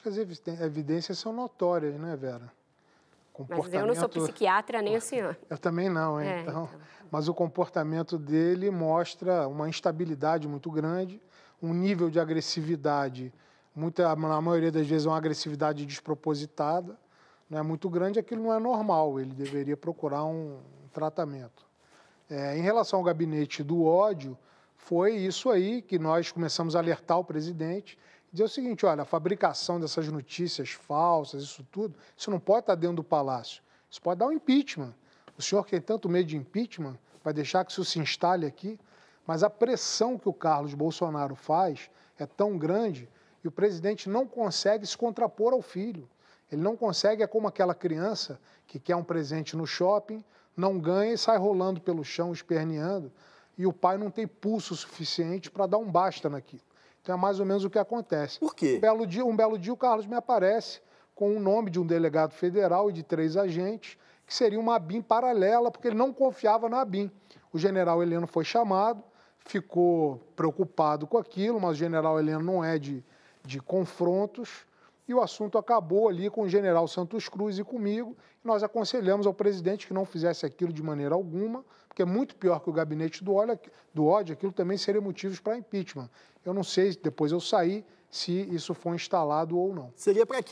acho que as evidências são notórias, né, Vera? Mas eu não sou psiquiatra nem o senhor. Eu também não, hein? É, então, então. Mas o comportamento dele mostra uma instabilidade muito grande, um nível de agressividade, muita, na maioria das vezes, uma agressividade despropositada, né? muito grande. Aquilo não é normal, ele deveria procurar um tratamento. É, em relação ao gabinete do ódio, foi isso aí que nós começamos a alertar o presidente dizer o seguinte: olha, a fabricação dessas notícias falsas, isso tudo, isso não pode estar dentro do palácio. Isso pode dar um impeachment. O senhor que tem tanto medo de impeachment vai deixar que isso se instale aqui. Mas a pressão que o Carlos Bolsonaro faz é tão grande e o presidente não consegue se contrapor ao filho. Ele não consegue, é como aquela criança que quer um presente no shopping, não ganha e sai rolando pelo chão, esperneando, e o pai não tem pulso suficiente para dar um basta naquilo. Então é mais ou menos o que acontece. Por quê? Um belo dia, um belo dia o Carlos me aparece com o nome de um delegado federal e de três agentes, que seria uma ABIN paralela, porque ele não confiava na ABIN. O general Heleno foi chamado, ficou preocupado com aquilo, mas o general Heleno não é de, de confrontos e o assunto acabou ali com o general Santos Cruz e comigo. E nós aconselhamos ao presidente que não fizesse aquilo de maneira alguma, porque é muito pior que o gabinete do ódio, do ódio aquilo também seria motivos para impeachment. Eu não sei, depois eu saí, se isso foi instalado ou não. Seria para quê?